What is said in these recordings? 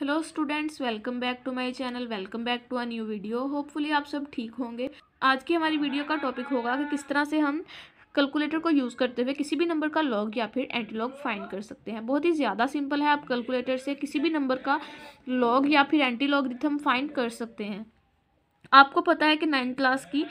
hello students welcome back to my channel welcome back to a new video hopefully आप सब ठीक होंगे आज की हमारी वीडियो का टॉपिक होगा कि किस तरह से हम कैलकुलेटर को यूज़ करते हुए किसी भी नंबर का लॉग या फिर एंटी लॉग फाइंड कर सकते हैं बहुत ही ज़्यादा सिंपल है आप कैलकुलेटर से किसी भी नंबर का लॉग या फिर एंटी लॉग रिथम फाइंड कर सकते हैं आपको पता है कि नाइन्थ क्लास की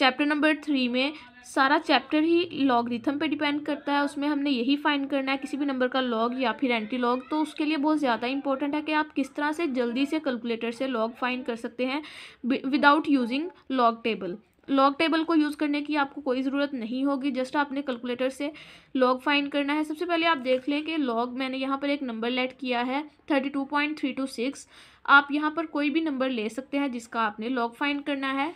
चैप्टर नंबर थ्री में सारा चैप्टर ही लॉग रिथम पे डिपेंड करता है उसमें हमने यही फाइंड करना है किसी भी नंबर का लॉग या फिर एंटी लॉग तो उसके लिए बहुत ज़्यादा इंपॉर्टेंट है कि आप किस तरह से जल्दी से कैलकुलेटर से लॉग फाइंड कर सकते हैं without using log table log table को यूज़ करने की आपको कोई ज़रूरत नहीं होगी जस्ट आपने कैलकुलेटर से लॉग फाइंड करना है सबसे पहले आप देख लें कि लॉग मैंने यहाँ पर एक नंबर लेट किया है thirty two point three two six आप यहाँ पर कोई भी नंबर ले सकते हैं जिसका आपने लॉग फाइंड करना है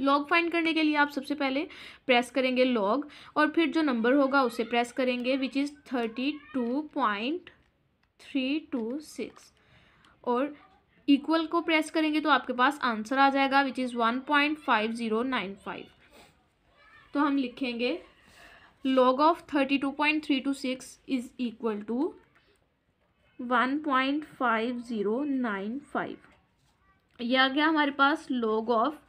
लॉग फाइंड करने के लिए आप सबसे पहले प्रेस करेंगे लॉग और फिर जो नंबर होगा उसे प्रेस करेंगे which is thirty two point three two six और इक्वल को प्रेस करेंगे तो आपके पास आंसर आ जाएगा which is one point five zero nine five तो हम लिखेंगे log of thirty two two point three six is equal to one point five zero nine five यह आ गया हमारे पास log of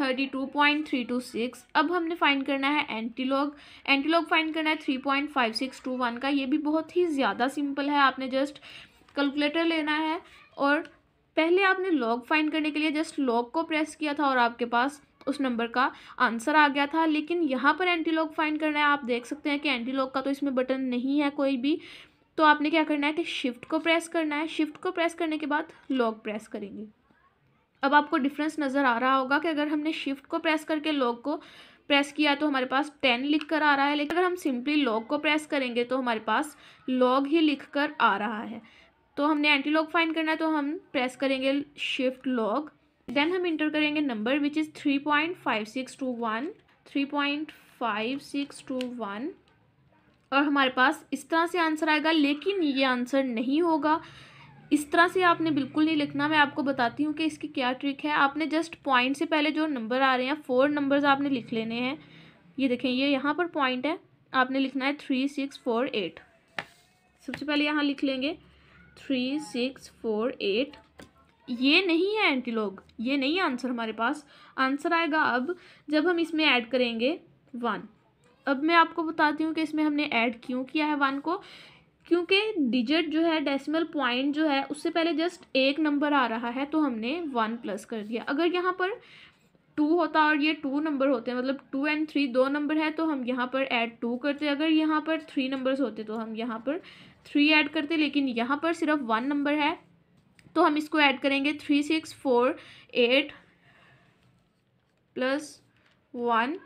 thirty two point three two six अब हमने फाइंड करना है एंटीलॉग एंटीलॉग फाइंड करना है three point five six two one का ये भी बहुत ही ज़्यादा सिंपल है आपने जस्ट कैलकुलेटर लेना है और पहले आपने लॉग फाइंड करने के लिए जस्ट लॉग को प्रेस किया था और आपके पास उस नंबर का आंसर आ गया था लेकिन यहाँ पर एंटीलॉग फाइंड करना है आप देख सकते हैं कि एंटीलॉग का तो इसमें बटन नहीं है कोई भी तो आपने क्या करना है कि शिफ्ट को प्रेस करना है शिफ्ट को प्रेस करने के बाद लॉग प्रेस करेंगे अब आपको डिफरेंस नज़र आ रहा होगा कि अगर हमने शिफ्ट को प्रेस करके लॉग को प्रेस किया तो हमारे पास टेन लिख कर आ रहा है लेकिन अगर हम सिंपली लॉग को प्रेस करेंगे तो हमारे पास लॉग ही लिख कर आ रहा है तो हमने एंटी लॉग फाइंड करना है तो हम प्रेस करेंगे शिफ्ट लॉग देन हम इंटर करेंगे number which is three point five six two one three point five six two one और हमारे पास इस तरह से आंसर आएगा लेकिन ये आंसर नहीं होगा इस तरह से आपने बिल्कुल नहीं लिखना मैं आपको बताती हूँ कि इसकी क्या ट्रिक है आपने जस्ट पॉइंट से पहले जो नंबर आ रहे हैं फोर नंबर्स आपने लिख लेने हैं ये देखें ये यहाँ पर पॉइंट है आपने लिखना है थ्री सिक्स फोर एट सबसे पहले यहाँ लिख लेंगे थ्री सिक्स फोर एट ये नहीं है एंटीलॉग ये नहीं आंसर हमारे पास आंसर आएगा अब जब हम इसमें ऐड करेंगे वन अब मैं आपको बताती हूँ कि इसमें हमने ऐड क्यों किया है वन को क्योंकि डिजिट जो है डेसिमल पॉइंट जो है उससे पहले जस्ट एक नंबर आ रहा है तो हमने वन प्लस कर दिया अगर यहाँ पर टू होता और ये टू नंबर होते मतलब हैं मतलब टू एंड थ्री दो नंबर है तो हम यहाँ पर ऐड टू करते अगर यहाँ पर थ्री नंबर्स होते तो हम यहाँ पर थ्री ऐड करते लेकिन यहाँ पर सिर्फ वन नंबर है तो हम इसको ऐड करेंगे three six four eight plus one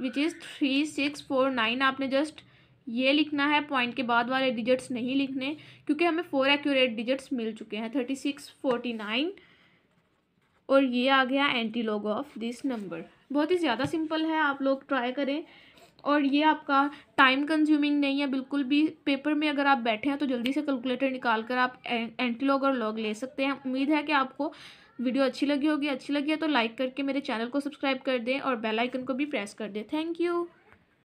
which is three six four nine आपने जस्ट ये लिखना है पॉइंट के बाद वाले डिजिट्स नहीं लिखने क्योंकि हमें फोर एक्यूरेट डिजिट्स मिल चुके हैं थर्टी सिक्स फोर्टी नाइन और ये आ गया antilog of this number बहुत ही ज़्यादा सिंपल है आप लोग ट्राई करें और ये आपका टाइम कंज्यूमिंग नहीं है बिल्कुल भी पेपर में अगर आप बैठे हैं तो जल्दी से कैलकुलेटर निकाल कर आप एंटी लॉग और लॉग ले सकते हैं उम्मीद है कि आपको वीडियो अच्छी लगी होगी अच्छी लगी है तो लाइक करके मेरे चैनल को सब्सक्राइब कर दें और बेल आइकन को भी प्रेस कर दें थैंक यू